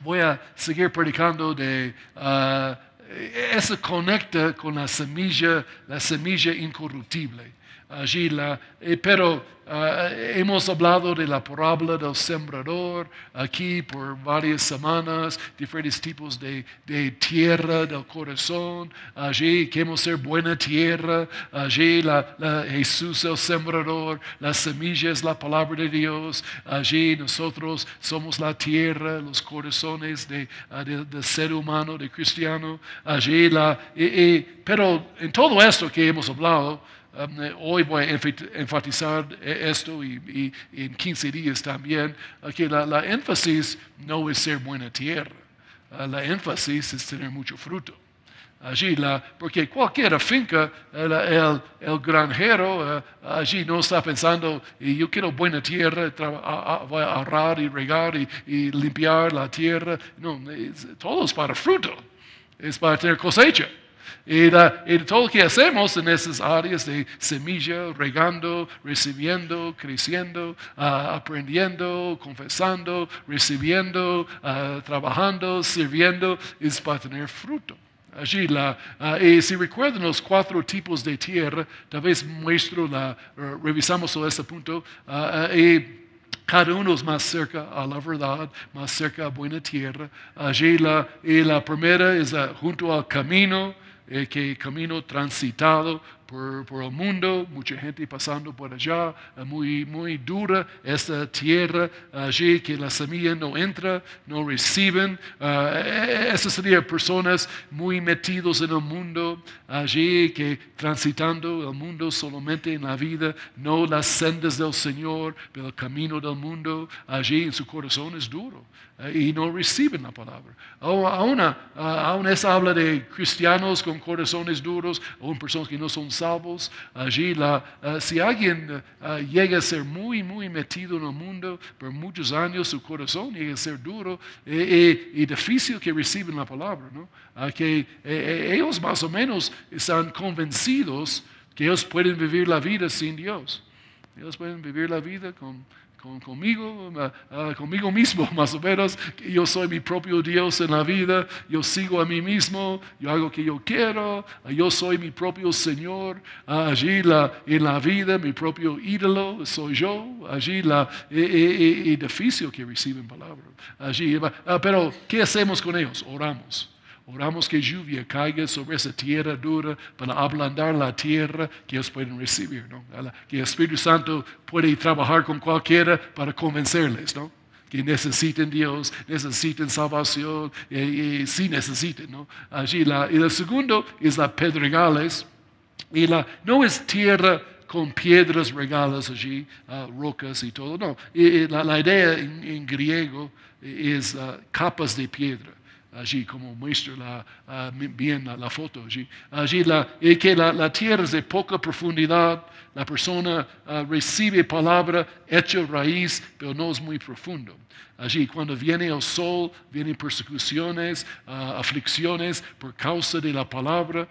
voy a seguir predicando de... Ah, eso conecta con la la semilla incorruptible la eh, pero ah, hemos hablado de la parábola del sembrador aquí por varias semanas, diferentes tipos de, tierra del corazón, allí queremos ser buena tierra, allí la, la, el sembrador, la semilla es la palabra de Dios, allí nosotros somos la tierra, los corazones de, ah, ser humano, de cristiano, allí la, eh, eh, pero en todo esto que hemos hablado, Um, eh, hoy voy a enfatizar eh, esto y, en 15 días también, que la, énfasis no es ser buena tierra, ah, la énfasis es tener mucho fruto. Allí porque cualquier finca, eh, el, granjero allí no está pensando, yo quiero buena tierra, voy a ahorrar y regar y, limpiar la tierra. No, todo es para fruto, es para tener cosecha. Era, todo lo que hacemos en esas áreas de semilla, regando, recibiendo, creciendo, ah, aprendiendo, confesando, recibiendo, ah, trabajando, sirviendo, es para tener fruto. Allí la, ah, y si recuerdan los cuatro tipos de tierra, tal vez muestro, la, revisamos sobre ese punto. Y, cada uno es más cerca a la verdad, más cerca a buena tierra. Allí la, y la primera es junto al camino, el eh, que camino transitado por, el mundo, mucha gente pasando por allá, muy, muy dura esta tierra allí que la semilla no entra, no reciben. Eh, esas serían personas muy metidos en el mundo allí que transitando el mundo solamente en la vida, no las sendas del Señor, pero el camino del mundo allí en su corazón es duro eh, y no reciben la palabra. Oh, aún, ah, aún, es habla de cristianos con corazones duros, o personas que no son salvos allí. La, eh, si alguien eh, llega a ser muy, muy metido en el mundo por muchos años, su corazón llega a ser duro eh, y, difícil que reciben la palabra, ¿no? Ah, que ellos más o menos están convencidos que ellos pueden vivir la vida sin Dios. Ellos pueden vivir la vida con conmigo, ah, conmigo mismo, más o menos. Yo soy mi propio Dios en la vida, yo sigo a mí mismo, yo hago lo que yo quiero, ah, yo soy mi propio Señor. Ah, allí la, en la vida, mi propio ídolo soy yo. Allí la e, e, e, edificio que reciben palabra. Allí, pero ¿qué hacemos con ellos? Oramos. Oramos que lluvia caiga sobre esa tierra dura para ablandar la tierra que ellos pueden recibir, Que el Espíritu Santo puede trabajar con cualquiera para convencerles, Que necesiten Dios, necesiten salvación, eh, y, sí necesiten, ¿no? Allí la, y el segundo es la pedregales, y la, no es tierra con piedras regadas allí, ah, rocas y todo, no. la, idea en, griego eh, es ah, capas de piedra allí, como muestra ah, bien la, foto allí. la, que la, tierra es de poca profundidad, la persona ah, recibe palabra, hecha raíz, pero no es muy profundo. Allí cuando viene el sol, vienen persecuciones, ah, aflicciones por causa de la palabra,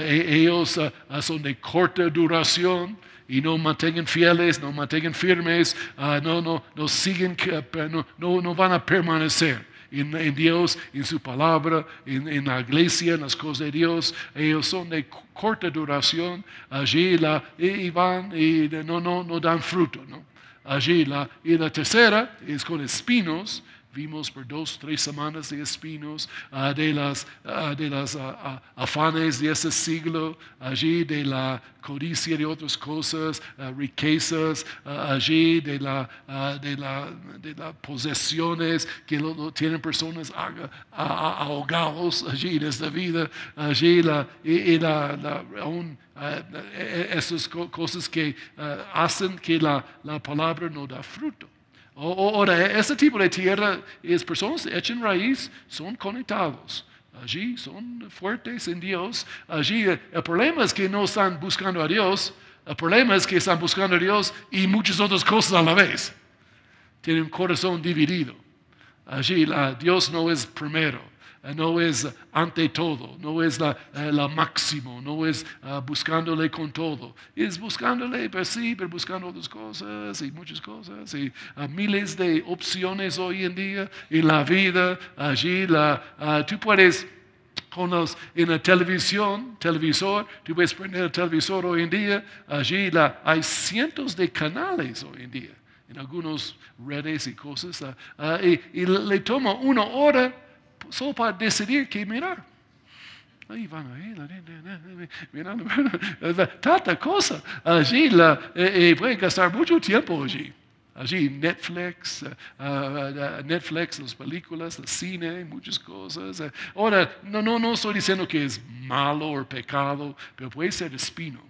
e, ellos son de corta duración y no mantengan fieles, no mantengan firmes, no, no, siguen, no, no van a permanecer en, Dios, en su palabra, en, la iglesia, en las cosas de Dios. Ellos son de corta duración, allí eh, y van y no, no, no dan fruto. ¿no? Allí la, y la tercera es con espinos, vimos por dos, tres semanas de espinos, ah, de las, ah, de las ah, afanes de ese siglo, allí de la codicia de otras cosas, riquezas, allí de, la, de, la, de las posesiones que lo, tienen personas ahogados allí en esta vida, allí la, e, e, esas cosas que hacen que la palabra no da fruto. Ahora, este tipo de tierra, es personas echen raíz, son conectados. Allí son fuertes en Dios. Allí eh, el problema es que no están buscando a Dios. El problema es que están buscando a Dios y muchas otras cosas a la vez. Tienen un corazón dividido. Allí Dios no es primero. Eh, no es eh, ante todo, no es la, eh, la máximo, no es buscándole con todo, es buscándole, pero pues sí, pero buscando otras cosas y muchas cosas y miles de opciones hoy en día en la vida, allí la, tú puedes con en la televisión, televisor, tú puedes prender el televisor hoy en día, allí la, hay cientos de canales hoy en día, en algunas redes y cosas, y le toma una hora solo para decidir qué mirar. Ahí van a mirando, tanta cosa. Allí eh, eh, pueden gastar mucho tiempo allí. Allí Netflix, eh, Netflix, las películas, el cine, muchas cosas. Ahora, no, no, no estoy diciendo que es malo o pecado, pero puede ser espino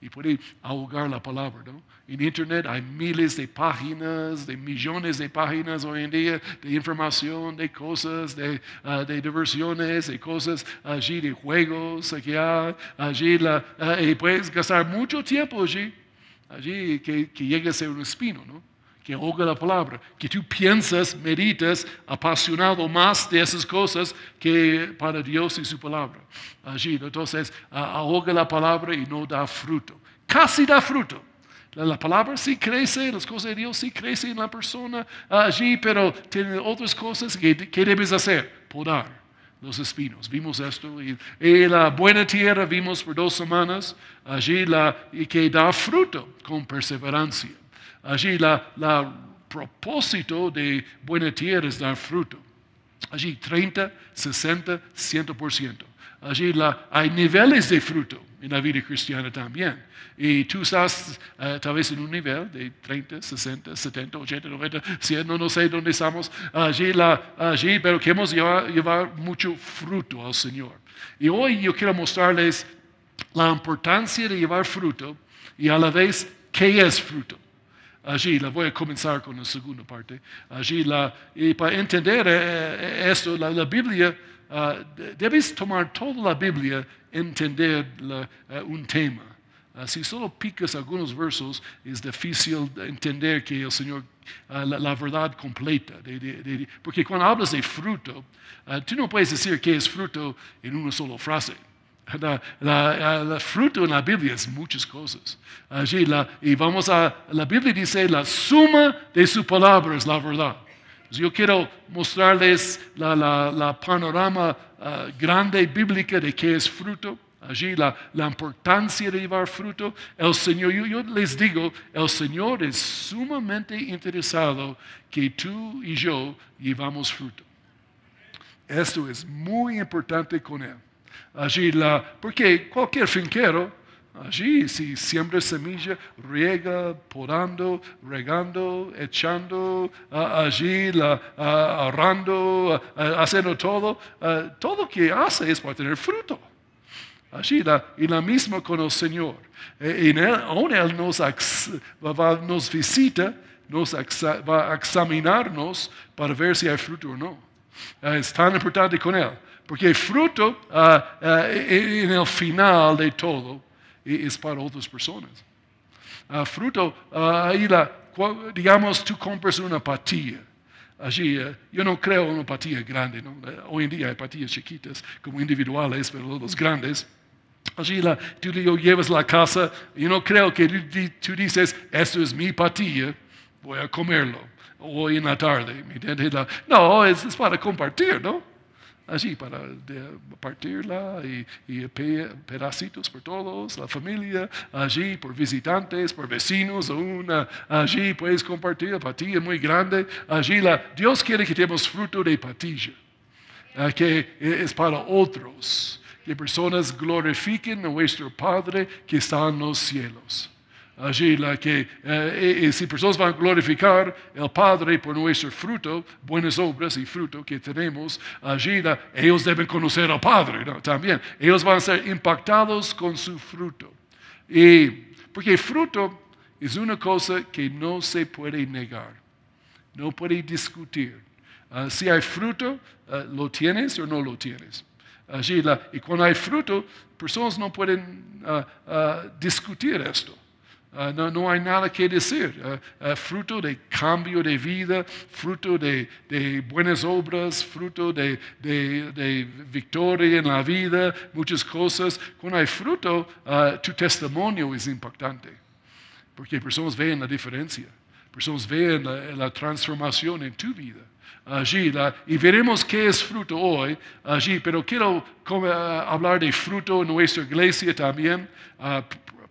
y puede ahogar la palabra. ¿no? En Internet hay miles de páginas, de millones de páginas hoy en día, de información, de cosas, de, ah, diversiones, de cosas allí, de juegos, ah, allí, la, ah, y puedes gastar mucho tiempo allí, allí que, que llegue a ser un espino. ¿no? que ahoga la palabra, que tú piensas, meditas, apasionado más de esas cosas que para Dios y su palabra. Allí, entonces, ahoga la palabra y no da fruto. Casi da fruto. La palabra sí crece, las cosas de Dios sí crecen en la persona allí, pero tiene otras cosas que, debes hacer, podar los espinos. Vimos esto y, la buena tierra vimos por dos semanas allí la, y que da fruto con perseverancia. Allí el propósito de buena tierra es dar fruto. Allí 30, 60, 100%. Allí hay niveles de fruto en la vida cristiana también. Y tú estás eh, tal vez en un nivel de 30, 60, 70, 80, 90, 100, no, sé dónde estamos allí, pero queremos llevar mucho fruto al Señor. Y hoy yo quiero mostrarles la importancia de llevar fruto y a la vez qué es fruto allí, la voy a comenzar con la segunda parte, allí la, y para entender eh, eh, esto, la, Biblia, ah, debes tomar toda la Biblia, entender eh, un tema. Ah, si solo picas algunos versos, es difícil entender que el Señor, ah, la, verdad completa. porque cuando hablas de fruto, tú no puedes decir que es fruto en una sola frase. La, fruto en la Biblia es muchas cosas. Ah, la, y vamos a, la Biblia dice, la suma de su palabra es la verdad. yo quiero mostrarles la, panorama ah, grande bíblica de qué es fruto. Allí ah, la, importancia de llevar fruto. El Señor, yo, yo les digo, el Señor es sumamente interesado que tú y yo llevamos fruto. Esto es muy importante con Él. Allí la, porque cualquier finquero, allí si siembra semilla, riega, podando, regando, echando, allí la, ahorrando, haciendo todo, todo que hace es para tener fruto. Allí la, y la misma con el Señor. E, en aún Él nos, nos visita, nos va a examinarnos para ver si hay fruto o no. Es tan importante con Él. Porque el fruto ah, ah, en el final de todo es para otras personas. Ah, fruto, digamos, tú compras una patilla. Allí, yo no creo en una patilla grande. ¿no? Hoy en día hay patillas chiquitas como individuales, pero los grandes. Allí la, tú llevas la casa. Yo no creo que tú dices, esto es mi patilla, voy a comerlo hoy en la tarde. No, es, es para compartir, ¿no? Allí para partirla y, y, pedacitos por todos, la familia, allí por visitantes, por vecinos aún, allí puedes compartir la patilla muy grande, allí la, Dios quiere que tengamos fruto de patilla, que e, es para otros, que personas glorifiquen a nuestro Padre que está en los cielos allí que, eh, eh, eh, si personas van a glorificar el Padre por nuestro fruto, buenas obras y fruto que tenemos, allí ellos deben conocer al Padre también. Ellos van a ser impactados con su fruto. Y, porque fruto es una cosa que no se puede negar, no puede discutir. Ah, si hay fruto, ah, lo tienes o no lo tienes. Allí y cuando hay fruto, personas no pueden ah, discutir esto. Uh, no, hay nada que decir. Uh, uh, fruto de cambio de vida, fruto de, buenas obras, fruto de, victoria en la vida, muchas cosas. Cuando hay fruto, tu testimonio es impactante, porque personas ven la diferencia, personas ven la, transformación en tu vida. Allí, y veremos qué es fruto hoy allí, pero quiero hablar de fruto en nuestra iglesia también,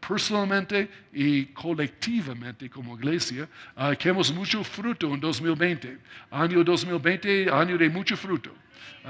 personalmente y colectivamente como iglesia, ah, que hemos mucho fruto en 2020. Año 2020, año de mucho fruto.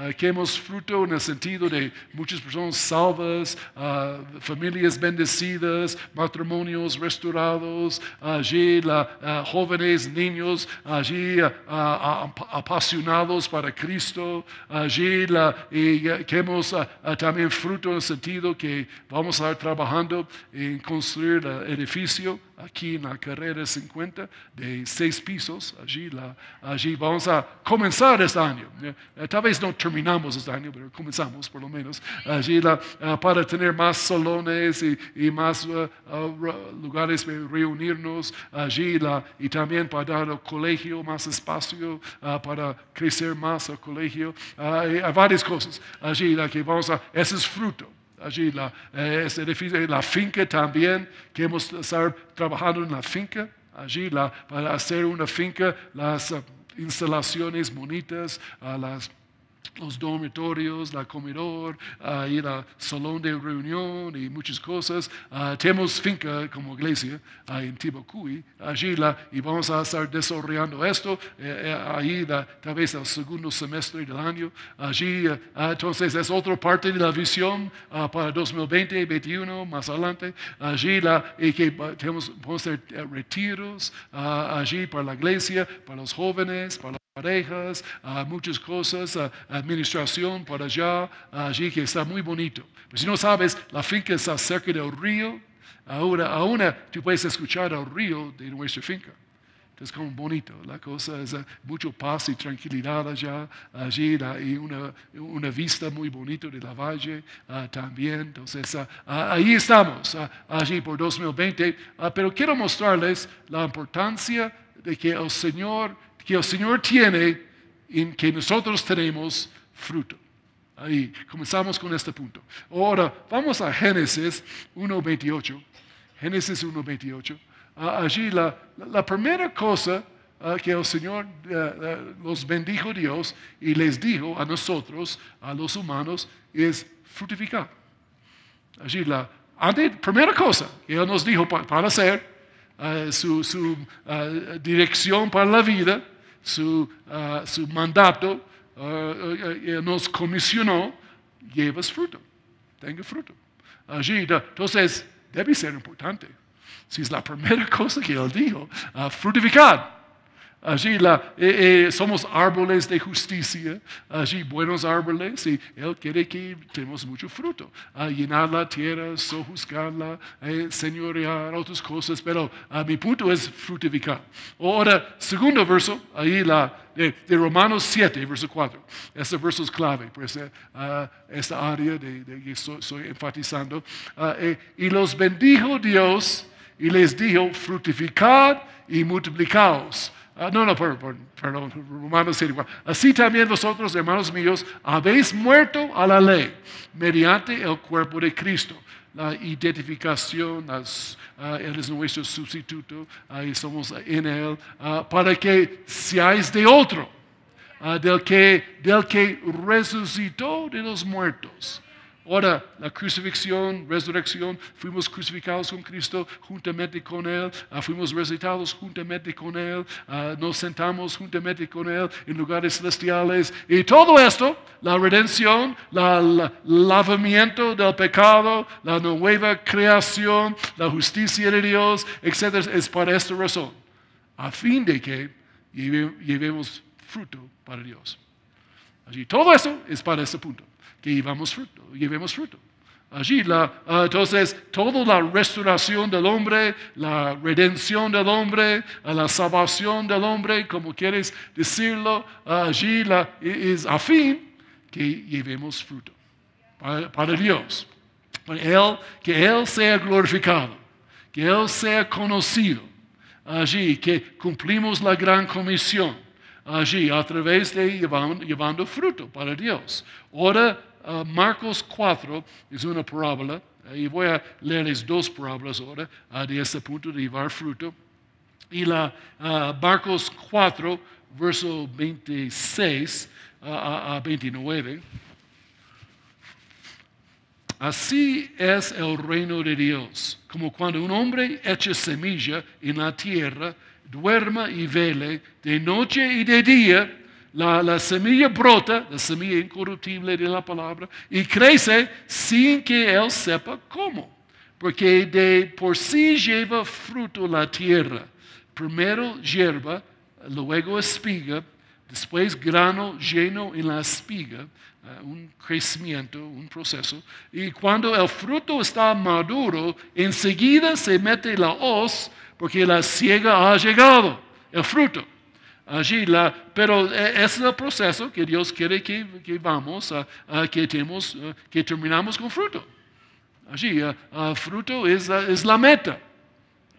Ah, que hemos fruto en el sentido de muchas personas salvas, ah, familias bendecidas, matrimonios restaurados, ah, allí la, jóvenes, niños, allí apasionados para Cristo, allí la, eh, que hemos también fruto en el sentido que vamos a estar trabajando en construir el edificio aquí en la carrera 50 de seis pisos, allí, la, allí vamos a comenzar este año. Eh, tal vez no terminamos este año, pero comenzamos por lo menos, allí ah, para tener más salones y, más ah, ah, lugares para reunirnos allí y también para dar al colegio más espacio, para crecer más al colegio. hay varias cosas allí la que vamos a, ese es fruto allí la, eh, edificio, la finca también, que hemos estado trabajando en la finca, allí para hacer una finca, las instalaciones bonitas, las los dormitorios, la comedor y el salón de reunión y muchas cosas. Ah, tenemos finca como iglesia en Tibacuy, allí la, y vamos a estar desarrollando esto eh, eh, ahí la, tal vez el segundo semestre del año. Allí, eh, ah, entonces, es otra parte de la visión ah, para 2020, 2021 más adelante. Allí la, y que tenemos, vamos hacer retiros allí para la iglesia, para los jóvenes, para las parejas, muchas cosas administración para allá, allí, que está muy bonito. si no sabes, la finca está cerca del río, ahora, aún tú puedes escuchar al río de nuestra finca. Entonces, como bonito, la cosa es eh, mucho paz y tranquilidad allá, allí, hay y una, vista muy bonita de la valle ah, también. Entonces, ah, ah, ahí estamos, allí por 2020, pero quiero mostrarles la importancia de que el Señor, que el Señor tiene en que nosotros tenemos fruto. Ahí comenzamos con este punto. Ahora vamos a Génesis 1.28. Génesis 1.28. Ah, allí la, primera cosa ah, que el Señor ah, los bendijo Dios y les dijo a nosotros, a los humanos, es fructificar. Allí la primera cosa que Él nos dijo para, hacer, su dirección para la vida, Ah, su, mandato ah, ah, eh, nos comisionó, llevas fruto, tenga fruto. entonces, debe ser importante. Si es la primera cosa que él dijo, frutificar. Allí la, eh, eh, somos árboles de justicia, allí buenos árboles, y Él quiere que tenemos mucho fruto. llenar la tierra, sojuzgarla, eh, señorear otras cosas, pero mi punto es fructificar. Ahora, segundo verso, ahí de, Romanos 7, verso 4. Este verso es clave, pues, esa esta área de, que estoy, estoy enfatizando. Ah, y los bendijo Dios y les dijo, fructificad y multiplicaos Ah, no, no, perdón, Romanos Así también vosotros, hermanos míos, habéis muerto a la ley mediante el cuerpo de Cristo. La identificación, ah, Él es nuestro sustituto ahí somos en Él, ah, para que seáis de otro, del, que, del que resucitó de los muertos Ahora, la crucifixión, resurrección, fuimos crucificados con Cristo juntamente con Él, ah, fuimos resucitados juntamente con Él, ah, nos sentamos juntamente con Él en lugares celestiales. Y todo esto, la redención, el lavamiento del pecado, la nueva creación, la justicia de Dios, etc., es para esta razón, a fin de que llevemos fruto para Dios. Y todo eso es para este punto que llevamos fruto, llevemos fruto. Allí, ah, entonces, toda la restauración del hombre, la redención del hombre, ah, la salvación del hombre, como quieres decirlo, ah, allí es a fin que llevemos fruto para, para Dios. Para él, que Él sea glorificado, que Él sea conocido. Allí, que cumplimos la gran comisión allí a través de llevando, fruto para Dios. Ahora, ah, Marcos 4 es una parábola, y voy a leerles dos parábolas ahora a ah, este punto de llevar fruto. Y la ah, Marcos 4, verso 26 a 29. Así es el reino de Dios, como cuando un hombre echa semilla en la tierra duerma y vele de noche y de día. La, la, semilla brota, la semilla incorruptible de la palabra, y crece sin que él sepa cómo, porque de por sí lleva fruto la tierra. Primero hierba, luego espiga, después grano lleno en la espiga, eh, un crecimiento, un proceso, y cuando el fruto está maduro, enseguida se mete la hoz, porque la ciega ha llegado, el fruto. Allí la, pero e, es el proceso que Dios quiere que, que vamos, que, temos, eh, que terminamos con fruto. Allí, eh, eh, fruto es, la meta.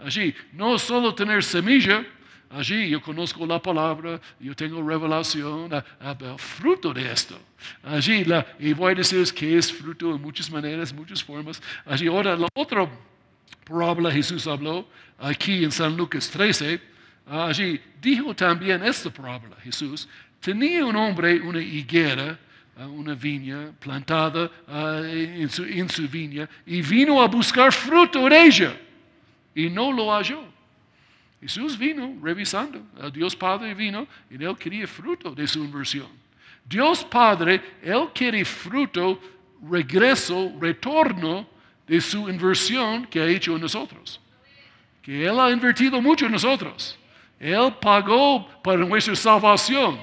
Allí, no solo tener semilla, Allí yo conozco la palabra, yo tengo revelación, a, fruto de esto. Allí, y voy a decir que es fruto en muchas maneras, muchas formas. Allí, ahora, la otra parábola Jesús habló aquí en San Lucas 13. Ah, allí dijo también esta parábola Jesús. Tenía un hombre una higuera, ah, una viña plantada ah, en su, viña y vino a buscar fruto de ella y no lo halló. Jesús vino revisando. Dios Padre vino y él quería fruto de su inversión. Dios Padre, él quiere fruto, regreso, retorno de su inversión que ha hecho en nosotros. Que Él ha invertido mucho en nosotros. Él pagó para nuestra salvación,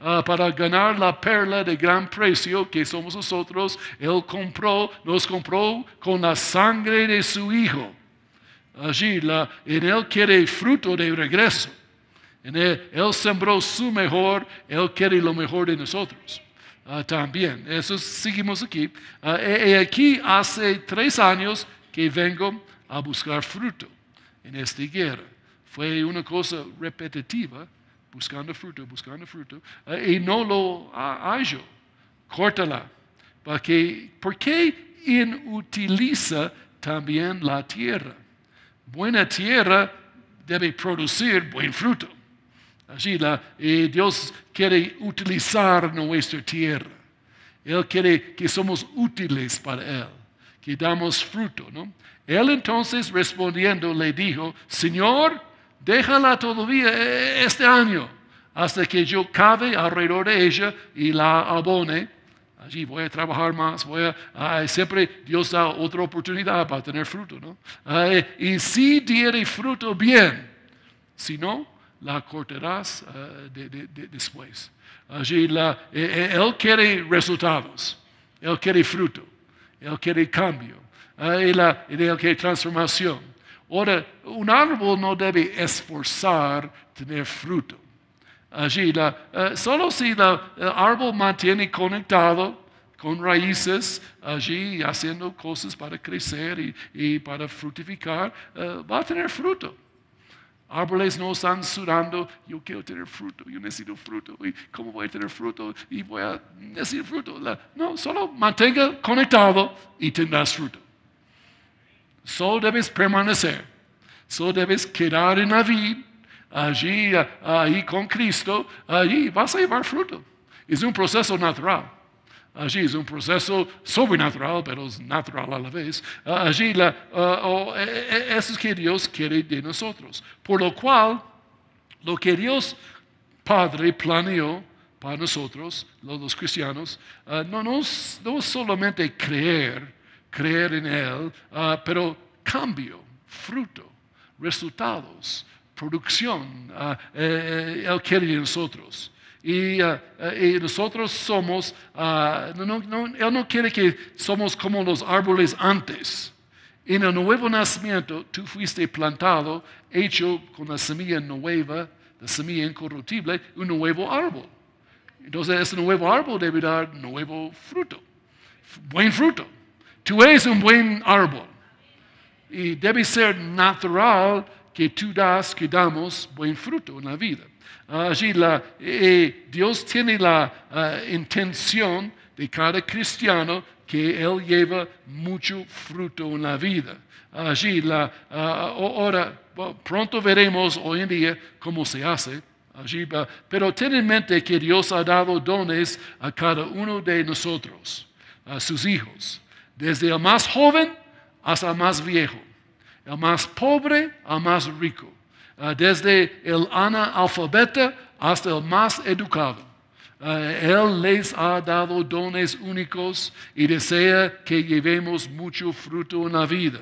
ah, para ganar la perla de gran precio que somos nosotros. Él compró, nos compró con la sangre de su Hijo. Allí la, en Él quiere fruto de regreso. él sembró su mejor, Él quiere lo mejor de nosotros. Ah, también. Eso seguimos aquí. y ah, aquí hace tres años que vengo a buscar fruto en esta guerra. Fue una cosa repetitiva, buscando fruto, buscando fruto, ah, y no lo hallo. Córtala. Porque, ¿Por qué inutiliza también la tierra? Buena tierra debe producir buen fruto. Así la, eh, Dios quiere utilizar nuestra tierra. Él quiere que somos útiles para Él, que damos fruto. ¿no? Él entonces respondiendo le dijo, Señor, déjala todavía e-, este año hasta que yo cabe alrededor de ella y la abone. Allí voy a trabajar más, voy a, siempre Dios da otra oportunidad para tener fruto, y si diere fruto bien, si no, la cortarás eh, de, después. E, e, él quiere resultados, él quiere fruto, él quiere cambio, él, eh, quiere transformación. Ahora, un árbol no debe esforzar tener fruto. Allí eh, solo si el árbol mantiene conectado, con raíces allí haciendo cosas para crecer y, para fructificar, va a tener fruto. Árboles no están sudando, yo quiero tener fruto, yo necesito fruto. ¿Y cómo voy a tener fruto? Y voy a necesitar fruto. No, solo mantenga conectado y tendrás fruto. Solo debes permanecer, solo debes quedar en la vida, allí, ahí con Cristo, allí vas a llevar fruto. Es un proceso natural. Allí es un proceso sobrenatural, pero es natural a la vez. Ah, allí ah, oh, eh, eh, eh, eso es que Dios quiere de nosotros. Por lo cual, lo que Dios Padre planeó para nosotros, los cristianos, ah, no, no, no, solamente creer, creer en Él, pero cambio, fruto, resultados, producción, Él quiere de nosotros. Ah, ah, y, nosotros somos, ah, Él no quiere que somos como los árboles antes. En el nuevo nacimiento tú fuiste plantado, hecho con la semilla nueva, la semilla incorruptible, un nuevo árbol. Entonces ese nuevo árbol debe dar nuevo fruto, buen fruto. Tú eres un buen árbol. Y debe ser natural que tú das, que damos buen fruto en la vida. Allí ah, eh, eh, Dios tiene la ah, intención de cada cristiano que él lleva mucho fruto en la vida. Allí ah, ahora pronto veremos hoy en día cómo se hace. Allí, pero ten en mente que Dios ha dado dones a cada uno de nosotros, a sus hijos, desde el más joven hasta el más viejo, el más pobre al más rico. Eh, desde el ana alfabeta hasta el más educado. Eh, él les ha dado dones únicos y desea que llevemos mucho fruto en la vida.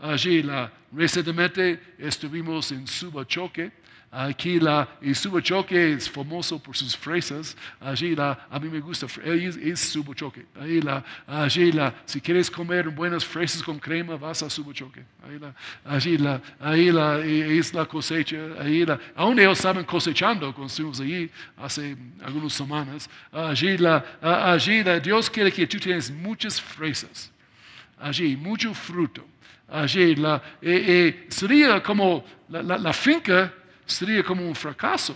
Allí recientemente estuvimos en Subachoque Aquí la el subochoque es famoso por sus fresas. Allí la, a mí me gusta, es, es subochoque. Ahí allí la, si quieres comer buenas fresas con crema, vas a subochoque. Ahí la, allí la, ahí la, e, es la cosecha. Ahí la, aún ellos saben cosechando, cuando allí hace algunas semanas. Allí la, la, Dios quiere que tú tienes muchas fresas. Allí, mucho fruto allí. La, e, e, sería como la, la, la, finca sería como un fracaso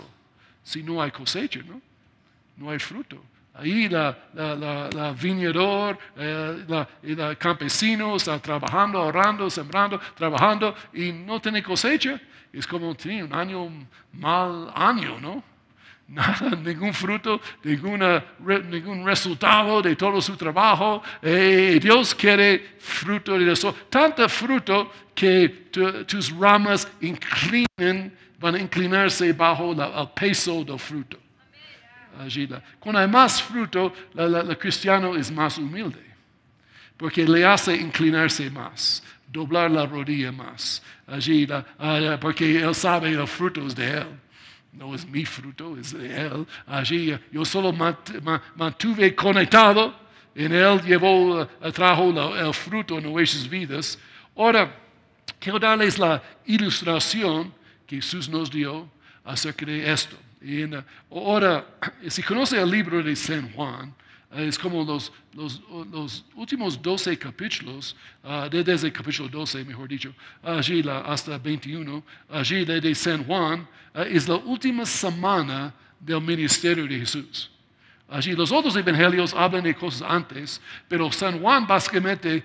si no hay cosecha, ¿no? No hay fruto. Ahí la, la, la, la eh, la, campesino está trabajando, ahorrando, sembrando, trabajando y no tiene cosecha. Es como tiene un año, mal año, ¿no? Nada, ningún fruto, ninguna, ningún resultado de todo su trabajo. Eh, Dios quiere fruto de eso. Tanto fruto que tus ramas inclinen van a inclinarse bajo el peso del fruto. Cuando hay más fruto, el cristiano es más humilde, porque le hace inclinarse más, doblar la rodilla más, ah, porque él sabe fruto frutos de él no es mi fruto, es de Él. Allí yo solo mantuve conectado, en Él llevó, eh, trajo el fruto en nuestras vidas. Ahora, quiero darles la ilustración que Jesús nos dio acerca de esto. Y ahora, si conoce el libro de San Juan, eh, es como los, últimos 12 capítulos, ah, desde el capítulo 12, mejor dicho, allí la, hasta 21, allí la de San Juan, eh, es la última semana del ministerio de Jesús. Allí los otros evangelios hablan de cosas antes, pero San Juan básicamente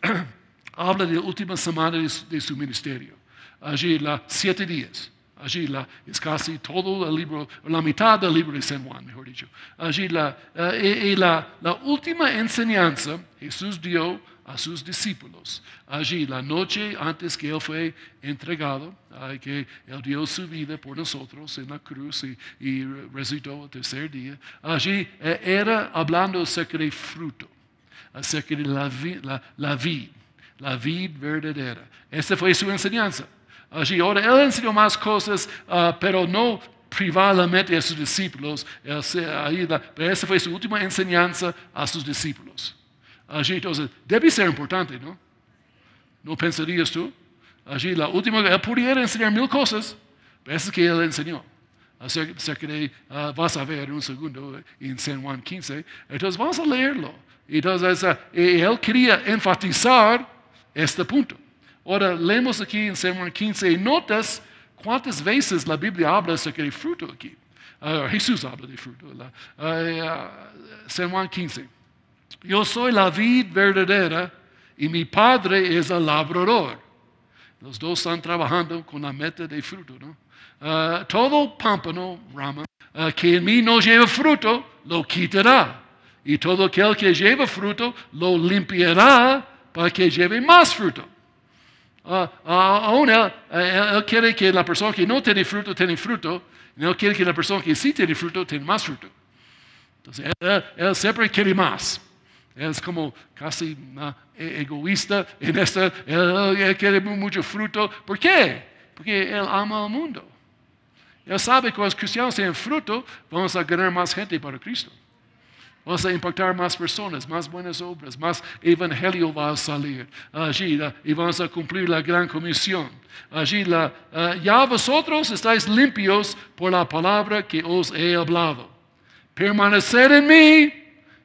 habla de la última semana de su ministerio la siete días. la es casi todo el libro, la mitad del libro de San Juan, mejor dicho. Allí, la, eh, última enseñanza Jesús dio a sus discípulos. Allí, la noche antes que Él fue entregado, que Él dio su vida por nosotros en la cruz y, resucitó el tercer día, allí eh, era hablando acerca del fruto, acerca de la, vida, la vida la vid verdadera. Esa fue su enseñanza. Ahora, él enseñó más cosas, ah, pero no privadamente a sus discípulos. Eh, pero esa fue su última enseñanza a sus discípulos. entonces, debe ser importante, ¿no? ¿No pensarías tú? Allí, la última, él pudiera enseñar mil cosas, pero eso es que él enseñó. Así que ah, vas a ver en un segundo en San Juan 15. Entonces, vamos a leerlo. Entonces, ah, él quería enfatizar este punto. Ora, lemos aqui em Sermão 15 e notas quantas vezes a Bíblia habla sobre fruto aqui. Uh, Jesus habla de fruto. Uh, uh, Sermão 15. Eu sou a vida verdadeira e meu padre é o labrador. Os dois estão trabalhando com a meta de fruto. Não? Né? Uh, todo pámpano, rama, uh, que em mim não lleva fruto, lo quitará. E todo aquele que lleva fruto, lo limpiará para que lleve mais fruto. Ah, ah, aún ah, eh, él, quiere que la persona que no tiene fruto tenga fruto, y él quiere que la persona que sí tiene fruto tenga más fruto. Entonces, él, siempre quiere más. Él es como casi e, egoísta en esta, él, quiere mucho fruto. ¿Por qué? Porque él ama al mundo. Él sabe que los cristianos tienen fruto, vamos a ganar más gente para Cristo. Vas a impactar más personas, más buenas obras, más evangelio va a salir allí y vamos a cumplir la gran comisión. Allí la, eh, ya vosotros estáis limpios por la palabra que os he hablado. Permanecer en mí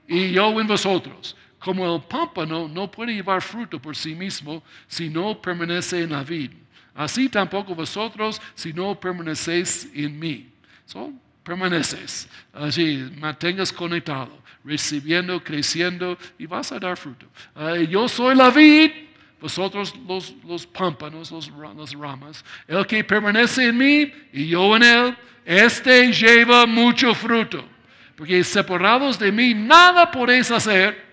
y yo en vosotros. Como el pámpano no puede llevar fruto por sí mismo si no permanece en la vid. Así tampoco vosotros si no permanecéis en mí. So, permaneces así, mantengas conectado, recibiendo, creciendo y vas a dar fruto. Eh, yo soy la vid, vosotros los, pámpanos, los, las ramas. El que permanece en mí y yo en él, este lleva mucho fruto. Porque separados de mí nada podéis hacer.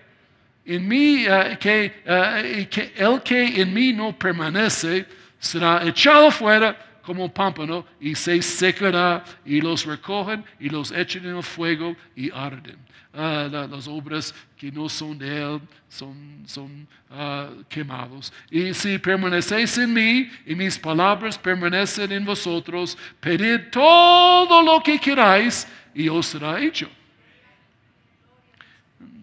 En mí, eh, eh, que el que en mí no permanece será echado fuera como pámpano y se secará y los recogen y los echen en el fuego y arden. Ah, las obras que no son de Él son, son ah, quemados. Y si permanecéis en mí y mis palabras permanecen en vosotros, pedid todo lo que queráis y os será hecho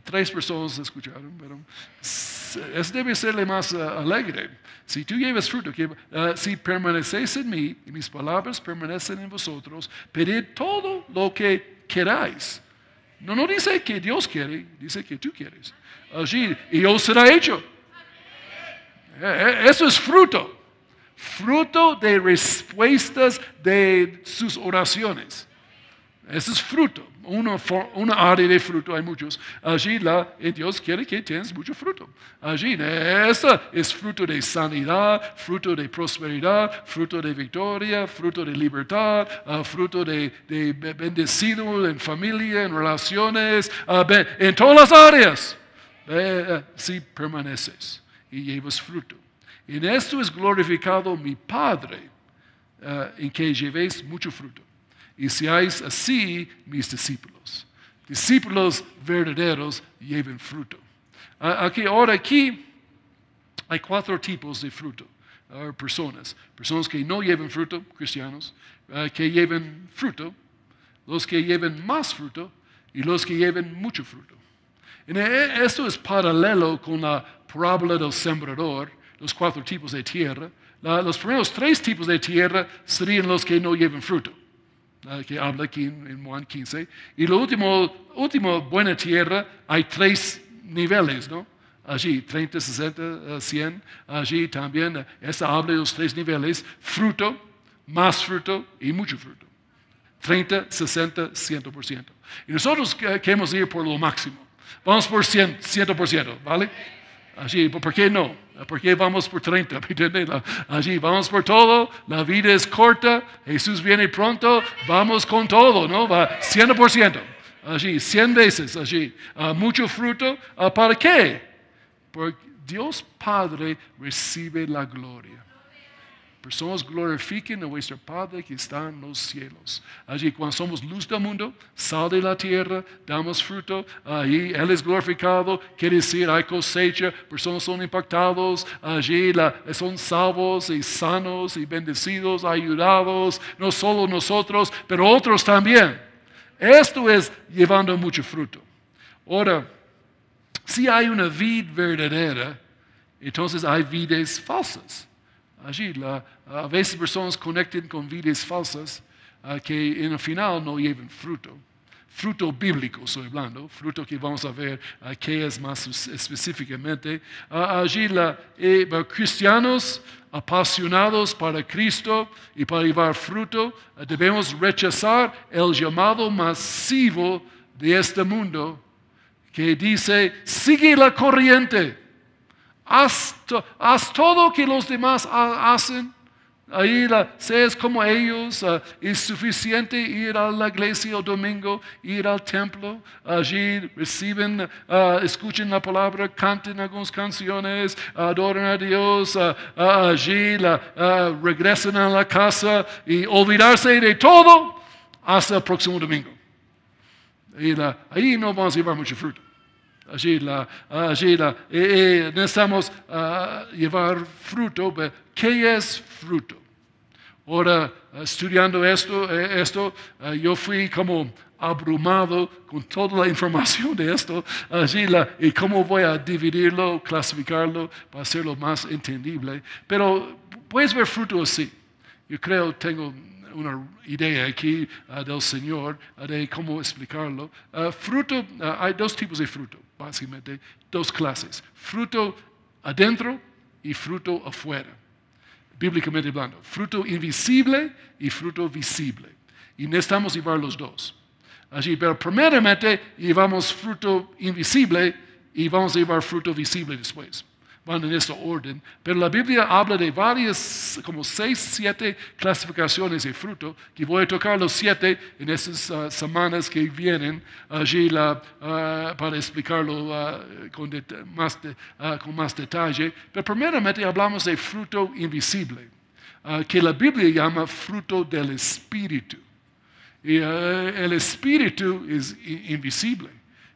tres personas escucharon, pero es, debe serle más eh, alegre. Si tú llevas fruto, eh, si permanecéis en mí mis palabras permanecen en vosotros, pedid todo lo que queráis. No, no dice que Dios quiere, dice que tú quieres. Allí, y os será hecho. Eh, eso es fruto. Fruto de respuestas de sus oraciones. Eso es fruto una, una área de fruto hay muchos. Allí la, eh, Dios quiere que tengas mucho fruto. Allí eh, esa es fruto de sanidad, fruto de prosperidad, fruto de victoria, fruto de libertad, ah, fruto de, de, bendecido en familia, en relaciones, ah, en todas las áreas. Eh, si permaneces y llevas fruto. En esto es glorificado mi Padre, ah, en que llevéis mucho fruto y seáis así mis discípulos. Discípulos verdaderos lleven fruto. ahora aquí hay cuatro tipos de fruto, personas. Personas que no lleven fruto, cristianos, eh, que lleven fruto, los que lleven más fruto y los que lleven mucho fruto. E, esto es paralelo con la parábola del sembrador, los cuatro tipos de tierra. los primeros tres tipos de tierra serían los que no lleven fruto Ah, que habla aquí en, Juan 15. Y la última último buena tierra, hay tres niveles, ¿no? Allí, 30, 60, 100, allí también, eh, esta habla de los tres niveles, fruto, más fruto y mucho fruto. 30, 60, 100%. Y nosotros queremos ir por lo máximo. Vamos por 100, 100%, ¿vale? Así, ¿por qué no? ¿Por qué vamos por 30? Así, vamos por todo, la vida es corta, Jesús viene pronto, vamos con todo, ¿no? Va 100%, así, 100 veces, así, mucho fruto, ¿para qué? Porque Dios Padre recibe la gloria. Personas glorifiquen a nuestro Padre que está en los cielos. Allí cuando somos luz del mundo, sal de la tierra, damos fruto, ahí Él es glorificado, quiere decir hay cosecha, personas son impactados, allí son salvos y sanos y bendecidos, ayudados, no solo nosotros, pero otros también. Esto es llevando mucho fruto. Ahora, si hay una vid verdadera, entonces hay vides falsas allí. a veces personas conectan con vidas falsas ah, que en el final no llevan fruto. Fruto bíblico soy hablando, fruto que vamos a ver ah, qué es más específicamente. Ah, allí eh, cristianos apasionados para Cristo y para llevar fruto, debemos rechazar el llamado masivo de este mundo que dice, sigue la corriente Haz, todo que los demás hacen. Ahí seas como ellos, eh, es suficiente ir a la iglesia el domingo, ir al templo, allí reciben, eh, escuchen la palabra, canten algunas canciones, adoran a Dios, eh, allí regresan a la casa y olvidarse de todo hasta el próximo domingo. ahí no vamos a llevar mucho fruto. Agila, agila. Eh, eh, necesitamos ah, llevar fruto. ¿Qué es fruto? Ahora, estudiando esto, eh, esto ah, yo fui como abrumado con toda la información de esto, agila, y cómo voy a dividirlo, clasificarlo para hacerlo más entendible. Pero puedes ver fruto así. Yo creo, tengo una idea aquí eh, del Señor de cómo explicarlo. Eh, fruto, eh, hay dos tipos de fruto, básicamente, dos clases. Fruto adentro y fruto afuera, bíblicamente hablando. Fruto invisible y fruto visible. Y necesitamos llevar los dos. pero primeramente llevamos fruto invisible y vamos a llevar fruto visible después van en este orden, pero la Biblia habla de varias, como seis, siete clasificaciones de fruto, que voy a tocar los siete en esas ah, semanas que vienen allí ah, para explicarlo ah, con, más con más detalle. Pero primeramente hablamos de fruto invisible, que la Biblia llama fruto del Espíritu. Y el Espíritu es invisible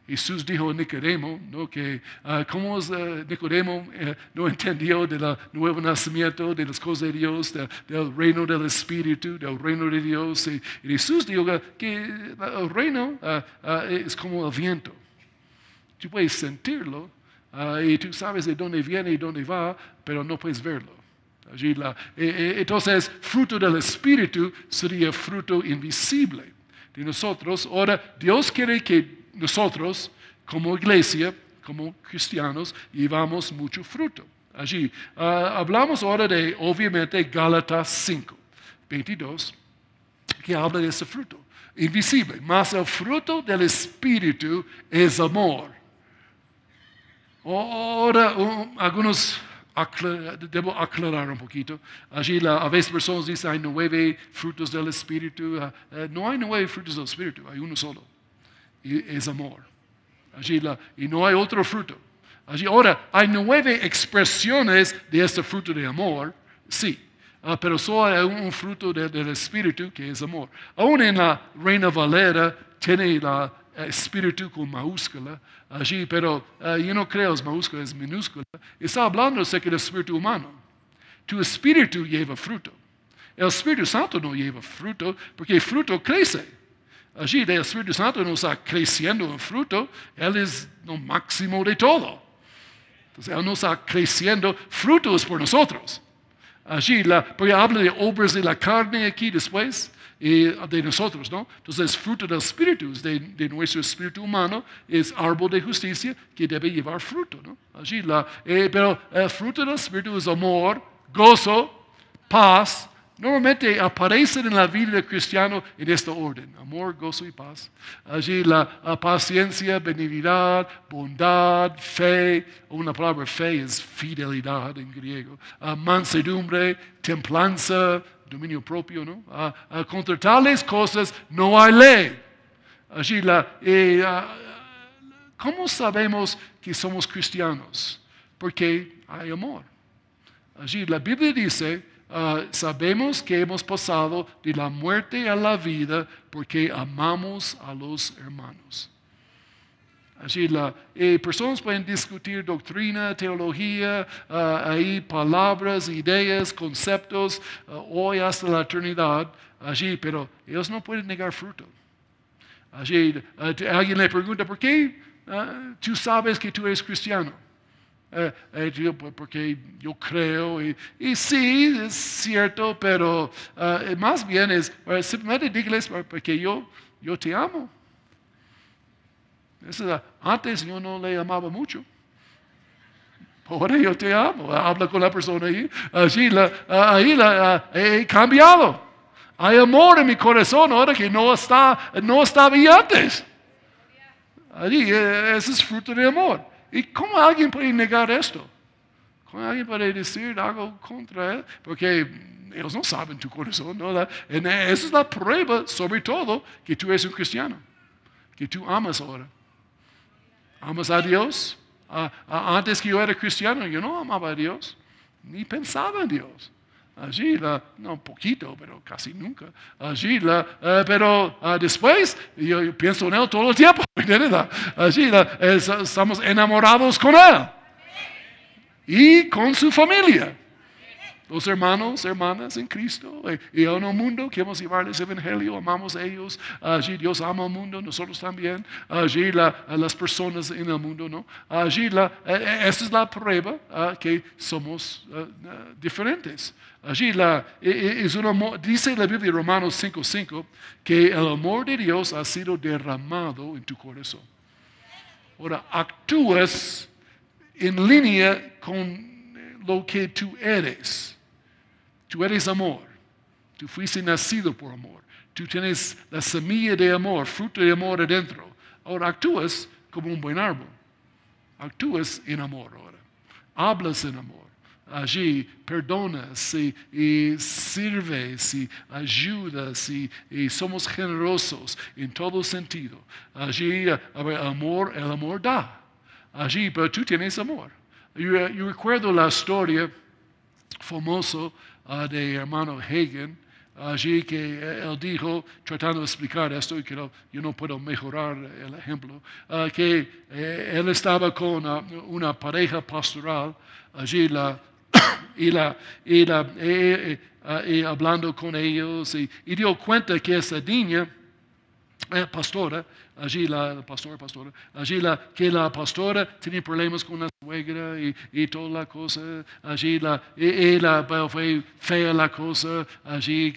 Jesús dijo a Nicodemo, ¿no? que ah, como ah, Nicodemo eh, no entendió del nuevo nacimiento, de las cosas de Dios, del reino del Espíritu, del reino de Dios. Y, Jesús dijo que ah, el reino es como el viento. Tú puedes sentirlo y tú sabes de dónde viene y dónde va, pero no puedes verlo. Eh, eh, entonces, fruto del Espíritu sería fruto invisible de nosotros. Ahora, Dios quiere que nosotros como iglesia, como cristianos, llevamos mucho fruto. Allí ah, hablamos ahora de, obviamente, Gálatas 5, 22, que habla de ese fruto invisible. Mas el fruto del Espíritu es amor. Ahora, algunos debo aclarar un poquito. Allí a veces personas dicen hay nueve frutos del Espíritu. Ah, eh, no hay nueve frutos del Espíritu, hay uno solo es amor. y no hay otro fruto. ahora hay nueve expresiones de este fruto de amor, sí, ah, pero solo hay un fruto del espíritu que es amor. Aún en la Reina Valera tiene el eh, espíritu con mayúscula allí, pero eh, yo no creo es mayúscula, es minúscula. Está hablando que el espíritu humano. Tu espíritu lleva fruto. El Espíritu Santo no lleva fruto porque el fruto crece. Allí, el Espíritu Santo nos está creciendo un fruto, Él es lo máximo de todo. Entonces, Él nos está creciendo frutos por nosotros. Allí, la, porque habla de obras de la carne aquí después, de nosotros, ¿no? Entonces, fruto del espíritu, de, de, nuestro espíritu humano, es árbol de justicia que debe llevar fruto, ¿no? Allí, la, eh, pero el fruto del espíritu es amor, gozo, paz, Normalmente aparecen en la vida de cristiano en este orden, amor, gozo y paz. Allí la paciencia, benignidad, bondad, fe, una palabra fe es fidelidad en griego, ah, mansedumbre, templanza, dominio propio, ¿no? Ah, contra tales cosas no hay ley. Allí la, eh, ah, ¿cómo sabemos que somos cristianos? Porque hay amor. Allí la Biblia dice, Ah, sabemos que hemos pasado de la muerte a la vida porque amamos a los hermanos. Así las eh, personas pueden discutir doctrina, teología, ah, palabras, ideas, conceptos, ah, hoy hasta la eternidad, allí, pero ellos no pueden negar fruto. Allí, alguien le pregunta, ¿por qué tú sabes que tú eres cristiano? Eh, eh, pues, porque yo creo, y, sí, es cierto, pero eh, más bien es, simplemente dígales porque yo, yo te amo. antes yo no le amaba mucho. Ahora yo te amo. Habla con la persona ahí. así la, ahí la, he cambiado. Hay amor en mi corazón ahora que no, está, no estaba ahí antes. Allí, ese es fruto de amor. E como alguém pode negar isto? Como alguém pode dizer algo contra ele? Porque eles não sabem tu coração, não é? Essa é a prova, sobretudo, que tu és um cristiano. Que tu amas agora. Amas a Deus? Ah, ah, antes que eu era cristiano, eu não amava a Deus. Nem pensava em Deus. allí no un poquito, pero casi nunca, allí eh, pero ah, después yo, pienso en Él todo el tiempo, allí estamos enamorados con Él y con su familia los hermanos, hermanas en Cristo, eh, y en el mundo que hemos el Evangelio, amamos a ellos, allí Dios ama al mundo, nosotros también, allí las personas en el mundo, ¿no? Allí la, eh, eh, esa es la prueba ah, que somos ah, ah, diferentes. Allí la, es dice la Biblia Romanos 5.5 que el amor de Dios ha sido derramado en tu corazón. Ahora, actúas en línea con lo que tú eres. Tú eres amor. Tú fuiste nacido por amor. Tú tienes la semilla de amor, fruto de amor adentro. Ahora actúas como un buen árbol. Actúas en amor ahora. Hablas en amor. Allí perdonas y, y sirves y ayudas y, somos generosos en todo sentido. Allí eh, amor, el amor da. Allí, pero tú tienes amor. Yo, yo recuerdo la historia famosa Ah, de hermano Hagen, allí que él dijo, tratando de explicar esto, yo no puedo mejorar el ejemplo, ah, que eh, él estaba con ah, una pareja pastoral, allí la, y, la, eh, eh, y, hablando con ellos, y dio cuenta que esa niña, eh, pastora, allí la pastora, pastora, allí la que la pastora tenía problemas con la suegra y, y toda la cosa, allí la, e, la fue fea la cosa, allí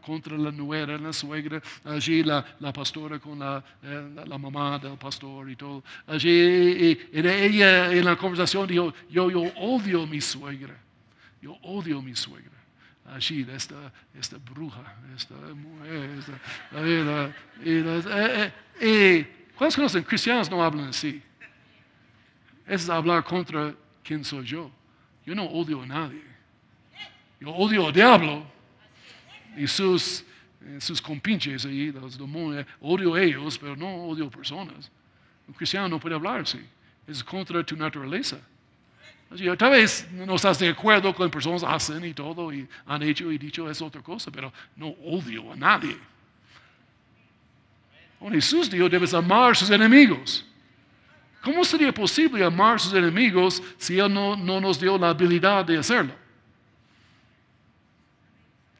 contra la nuera, la suegra, allí la, pastora con eh, la, la, mamá del pastor y todo, allí y, ella en la conversación dijo, yo, yo odio mi suegra, yo odio mi suegra allí, esta, esta bruja, esta mujer, esta, y las, eh, eh, conocen? Cristianos no hablan así. Es hablar contra quién soy yo. Yo no odio a nadie. Yo odio al diablo y sus, eh, sus compinches ahí, los demonios. Odio a ellos, pero no odio personas. Un cristiano no puede hablar así. Es contra tu naturaleza tal vez no estás de acuerdo con personas hacen y todo, y han hecho y dicho es otra cosa, pero no odio a nadie. Con Jesús dijo, debes amar a sus enemigos. ¿Cómo sería posible amar a sus enemigos si Él no nos dio la habilidad de hacerlo?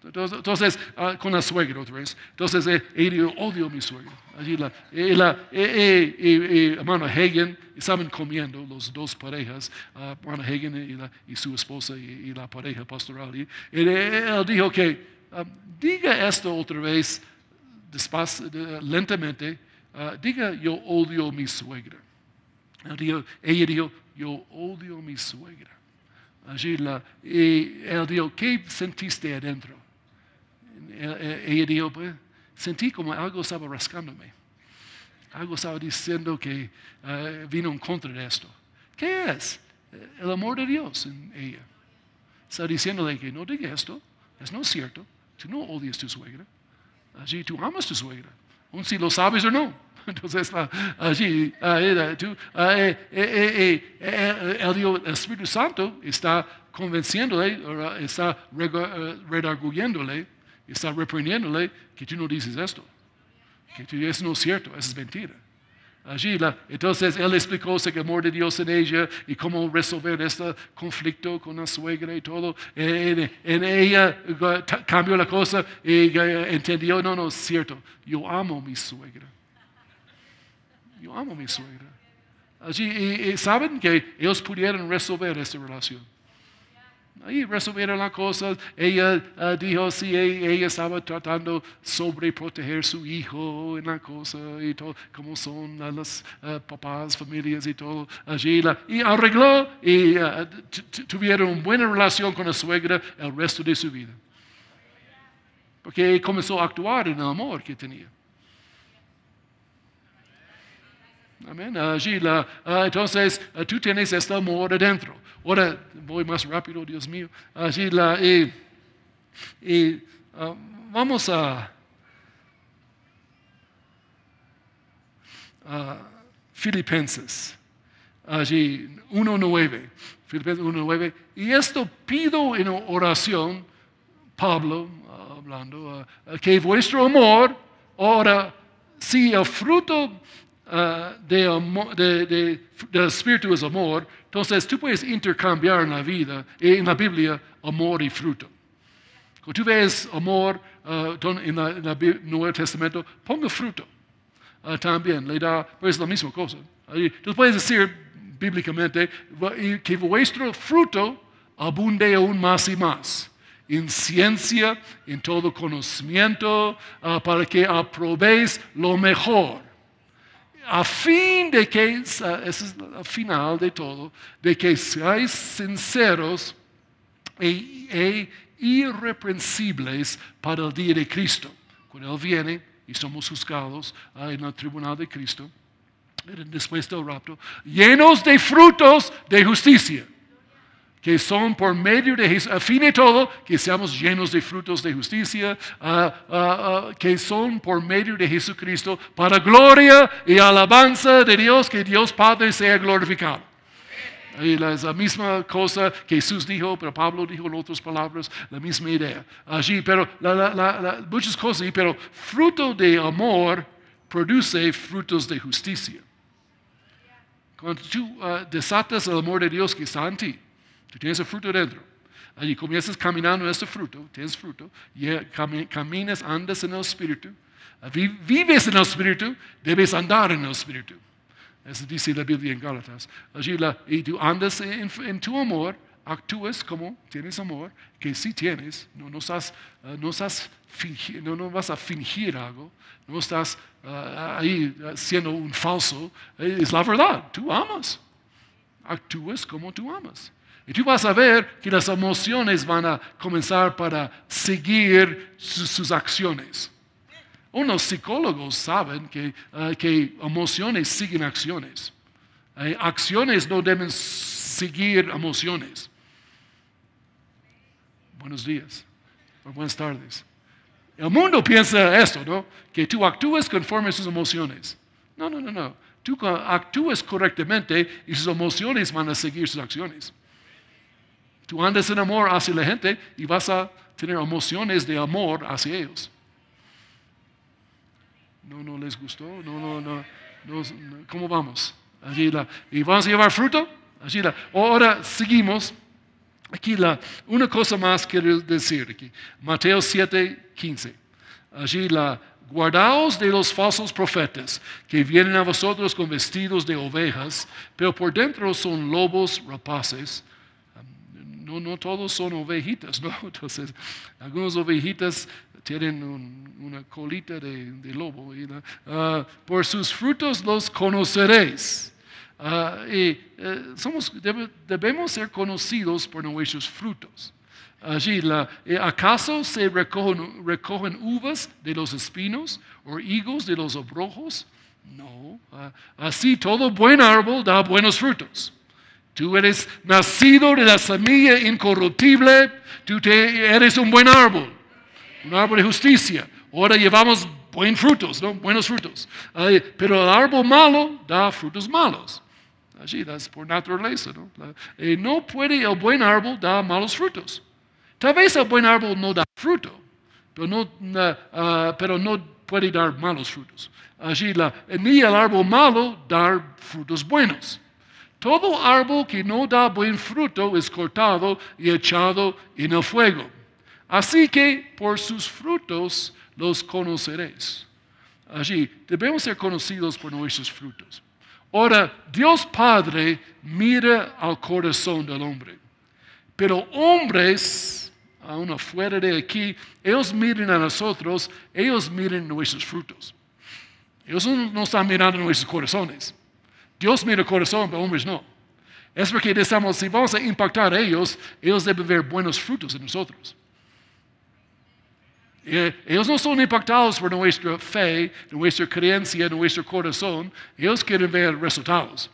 Entonces, ah, con la suegra otra vez. Entonces, eh, él dijo, odio a mi suegra. Allí la, eh, eh, hermano Hagen, estaban comiendo los dos parejas, uh, Hagen y, su esposa y, la pareja pastoral. Y él, dijo que ah, diga esto otra vez, lentamente, diga yo odio a mi suegra. dijo, ella dijo, yo odio a mi suegra. Allí la, y él dijo, ¿qué sentiste adentro? Eh, ella dijo, pues, sentí como algo estaba rascándome. Algo estaba diciendo que eh, vino en contra de esto. ¿Qué es? El amor de Dios en ella. Está diciéndole que no diga esto, es no cierto. Tú no odias tu suegra. Allí tú amas tu suegra, aun si lo sabes o no. Entonces, allí, tú, el Espíritu Santo está convenciéndole, está eh, redarguyéndole está reprendiéndole que tú no dices esto, que tú, eso no es cierto, eso es mentira. entonces él explicó el amor de Dios en ella y cómo resolver este conflicto con la suegra y todo. En, ella cambió la cosa y entendió, no, no, es cierto, yo amo a mi suegra. Yo amo a mi suegra. Allí, y saben que ellos pudieron resolver esta relación. Ahí resumieron las cosas. Ella ah, dijo, si e-, ella estaba tratando sobre proteger su hijo en la cosa y todo, como son los ah, las ah, papás, familias y todo allí. y arregló y tuvieron una buena relación con la suegra el resto de su vida. Porque comenzó a actuar en el amor que tenía. Amén. Allí ah, la, ah, entonces ah, tú tienes este amor dentro. Ahora voy más rápido, Dios mío. Allí la, y, vamos a, a Filipenses, allí 1.9. Filipenses 1.9. Y esto pido en oración, Pablo hablando, que vuestro amor, ahora, si el fruto Uh, de, de, del Espíritu es amor, entonces tú puedes intercambiar en la vida, eh, en la Biblia, amor y fruto. Cuando tú ves amor uh, en, el Nuevo Testamento, ponga fruto uh, también, le da, pues la misma cosa. Tú puedes decir bíblicamente que vuestro fruto abunde aún más y más en ciencia, en todo conocimiento, para que aprobéis lo mejor a fin de que, ese es el final de todo, de que seáis sinceros e, e irreprensibles para el día de Cristo. Cuando Él viene y somos juzgados ah, en el tribunal de Cristo, después del rapto, llenos de frutos de justicia que son por medio de Jesús, a fin de todo, que seamos llenos de frutos de justicia, que son por medio de Jesucristo, para gloria y alabanza de Dios, que Dios Padre sea glorificado. Y la, misma cosa que Jesús dijo, pero Pablo dijo en otras palabras, la misma idea. Allí, pero muchas cosas, pero fruto de amor produce frutos de justicia. Cuando tú ah, desatas el amor de Dios que está en ti, Tú tienes el fruto dentro. Allí comienzas caminando en este fruto, tienes fruto, y eh, caminas, andas en el Espíritu, vives en el Espíritu, debes andar en el Espíritu. Eso dice la Biblia en Gálatas. Allí y tú andas en, tu amor, actúas como tienes amor, que sí tienes, no, no, estás, eh, no, no, no vas a fingir algo, no estás eh, ahí siendo un falso, es la verdad, tú amas, actúas como tú amas. Y tú vas a ver que las emociones van a comenzar para seguir sus acciones. Unos psicólogos saben que, eh, emociones siguen acciones. Eh, acciones no deben seguir emociones. Buenos días o buenas tardes. El mundo piensa esto, ¿no? Que tú actúes conforme a sus emociones. No, no, no, no. Tú actúes correctamente y sus emociones van a seguir sus acciones. Tú andas en amor hacia la gente y vas a tener emociones de amor hacia ellos. No, no les gustó. No, no, no. ¿Cómo vamos? Allí ¿Y vamos a llevar fruto? ahora seguimos. Aquí una cosa más quiero decir aquí. Mateo 7, 15. Allí la, guardaos de los falsos profetas que vienen a vosotros con vestidos de ovejas, pero por dentro son lobos rapaces no, todos son ovejitas, ¿no? Entonces, algunas ovejitas tienen una colita de, lobo. Ah, por sus frutos los conoceréis. Ah, y eh, debemos ser conocidos por nuestros frutos. Allí, eh, ¿acaso se recogen, recogen, uvas de los espinos o higos de los abrojos? No. Ah, así todo buen árbol da buenos frutos. Tú eres nacido de la semilla incorruptible. Tú eres un buen árbol, un árbol de justicia. Ahora llevamos buen frutos, ¿no? buenos frutos. pero el árbol malo da frutos malos. Allí, es por naturaleza. ¿no? Eh, no puede el buen árbol dar malos frutos. Tal vez el buen árbol no da fruto, pero no, ah, puede dar malos frutos. Allí, la, ni el árbol malo dar frutos buenos. Todo árbol que no da buen fruto es cortado y echado en el fuego. Así que por sus frutos los conoceréis. Allí debemos ser conocidos por nuestros frutos. Ahora, Dios Padre mira al corazón del hombre. Pero hombres, aún afuera de aquí, ellos miren a nosotros, ellos miren nuestros frutos. Ellos no están mirando nuestros corazones. Dios mira el corazón, pero hombres no. Es porque decimos, si vamos a impactar a ellos, ellos deben ver buenos frutos en nosotros. Eh, ellos no son impactados por nuestra fe, nuestra creencia, nuestro corazón. Ellos quieren ver resultados.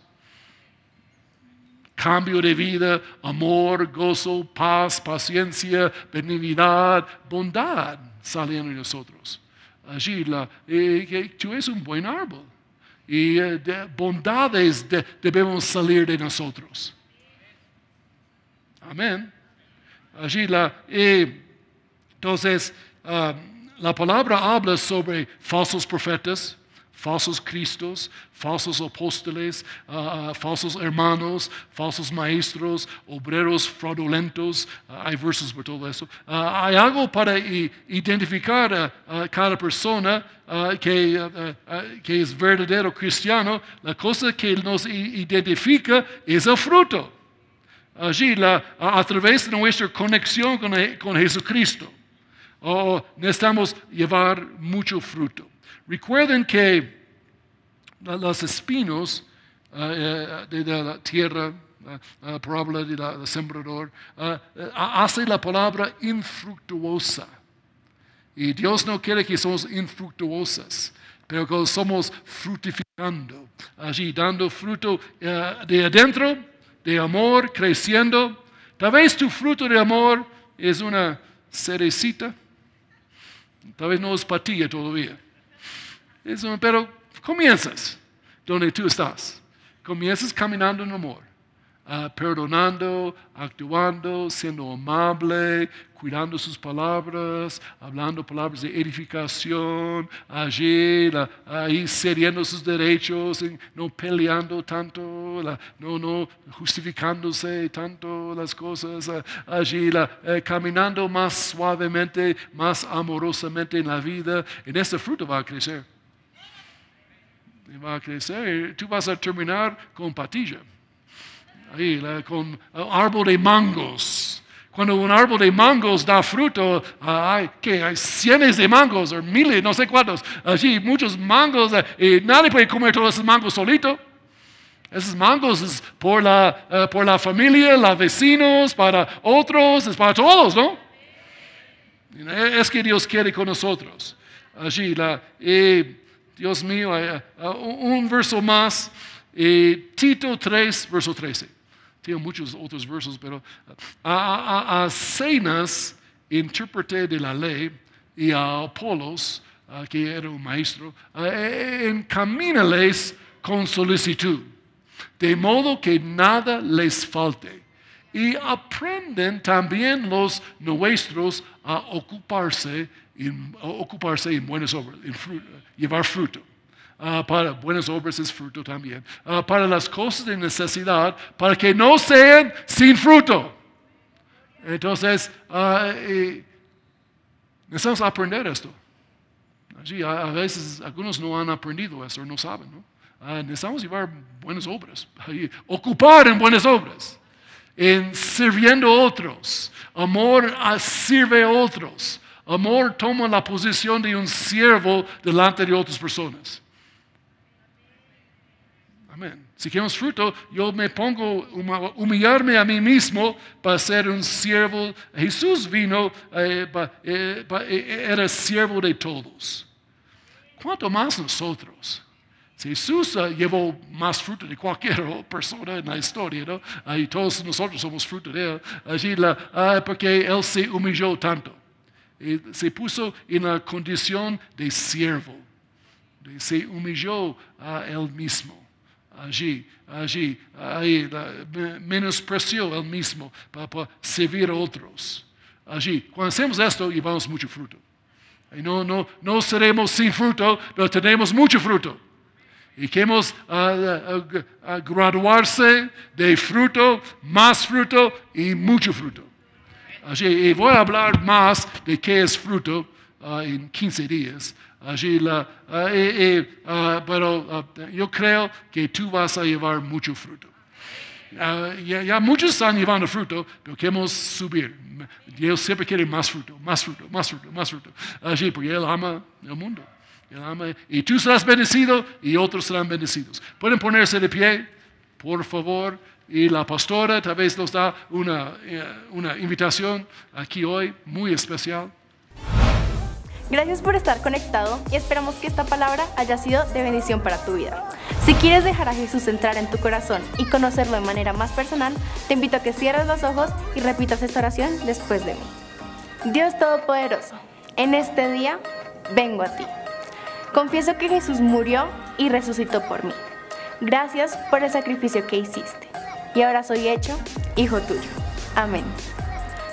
Cambio de vida, amor, gozo, paz, paciencia, benignidad, bondad saliendo en nosotros. Allí, eh, que tú eres un buen árbol y eh, de bondades debemos salir de nosotros. Amén. Allí la, entonces, ah, la palabra habla sobre falsos profetas, falsos cristos, falsos apóstoles, ah, ah, falsos hermanos, falsos maestros, obreros fraudulentos. Ah, hay versos por todo eso. hay algo para identificar a, cada persona que, es verdadero cristiano. La cosa que nos identifica es el fruto. Allí, a, través de nuestra conexión con, Jesucristo. Oh, oh, necesitamos llevar mucho fruto. Recuerden que los espinos ah, eh, de la tierra, ah, ah, la palabra del sembrador, eh, hace la palabra infructuosa. Y Dios no quiere que somos infructuosas, pero que somos fructificando, allí dando fruto eh, de adentro, de amor, creciendo. Tal vez tu fruto de amor es una cerecita, tal vez no es patilla todavía pero comienzas donde tú estás. Comienzas caminando en amor, ah, perdonando, actuando, siendo amable, cuidando sus palabras, hablando palabras de edificación, allí ah, ahí cediendo sus derechos, no peleando tanto, no, no justificándose tanto las cosas, ah, allí eh, caminando más suavemente, más amorosamente en la vida. En ese fruto va a crecer va a crecer, tú vas a terminar con patilla, ahí, con árbol de mangos. Cuando un árbol de mangos da fruto, ah, hay, que hay cientos de mangos, o miles, no sé cuántos, allí muchos mangos, eh, y nadie puede comer todos esos mangos solito. Esos mangos es por la, eh, por la familia, los vecinos, para otros, es para todos, ¿no? Es que Dios quiere con nosotros. Allí, la, Dios mío, eh, eh, un verso más, Tito 3, verso 13. Tiene muchos otros versos, pero a, a, Cenas, intérprete de la ley, y a Apolos, que era un maestro, e, e, encamínales con solicitud, de modo que nada les falte. Y aprenden también los nuestros a ocuparse ocuparse en buenas obras, en llevar fruto. Ah, para buenas obras es fruto también. Ah, para las cosas de necesidad, para que no sean sin fruto. Entonces, ah, eh, necesitamos aprender esto. a, veces algunos no han aprendido eso no saben. ¿no? necesitamos llevar buenas obras, ocupar en buenas obras, en sirviendo a otros. Amor a sirve a otros. Amor toma la posición de un siervo delante de otras personas. Amén. Si queremos fruto, yo me pongo a humillarme a mí mismo para ser un siervo. Jesús vino, eh, eh, eh, era siervo de todos. ¿Cuánto más nosotros? Si Jesús llevó más fruto de cualquier persona en la historia, ¿no? y todos nosotros somos fruto de él, allí la, ah, porque él se humilló tanto se puso en la condición de siervo, se humilló a él mismo. Allí, allí, ahí, menospreció él mismo para, servir a otros. Allí, cuando hacemos esto, llevamos mucho fruto. no, seremos sin fruto, no tenemos mucho fruto. Y queremos graduarse de fruto, más fruto y mucho fruto y voy a hablar más de qué es fruto ah, en 15 días. La, ah, ah, pero yo creo que tú vas a llevar mucho fruto. ya, muchos están llevando fruto, pero queremos subir. Dios siempre quiere más fruto, más fruto, más fruto, más fruto. Así, porque Él ama el mundo. Él ama, y tú serás bendecido y otros serán bendecidos. ¿Pueden ponerse de pie? Por favor. Y la pastora tal vez nos da una, eh, una invitación aquí hoy muy especial. Gracias por estar conectado y esperamos que esta palabra haya sido de bendición para tu vida. Si quieres dejar a Jesús entrar en tu corazón y conocerlo de manera más personal, te invito a que cierres los ojos y repitas esta oración después de mí. Dios Todopoderoso, en este día vengo a ti. Confieso que Jesús murió y resucitó por mí. Gracias por el sacrificio que hiciste y ahora soy hecho hijo tuyo. Amén.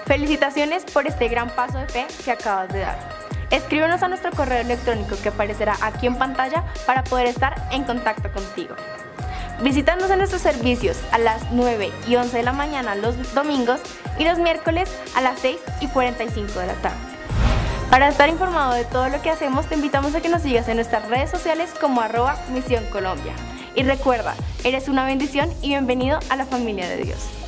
Felicitaciones por este gran paso de fe que acabas de dar. Escríbenos a nuestro correo electrónico que aparecerá aquí en pantalla para poder estar en contacto contigo. Visítanos en nuestros servicios a las 9 y 11 de la mañana los domingos y los miércoles a las 6 y 45 de la tarde. Para estar informado de todo lo que hacemos, te invitamos a que nos sigas en nuestras redes sociales como arroba Misión Colombia. Y recuerda, eres una bendición y bienvenido a la familia de Dios.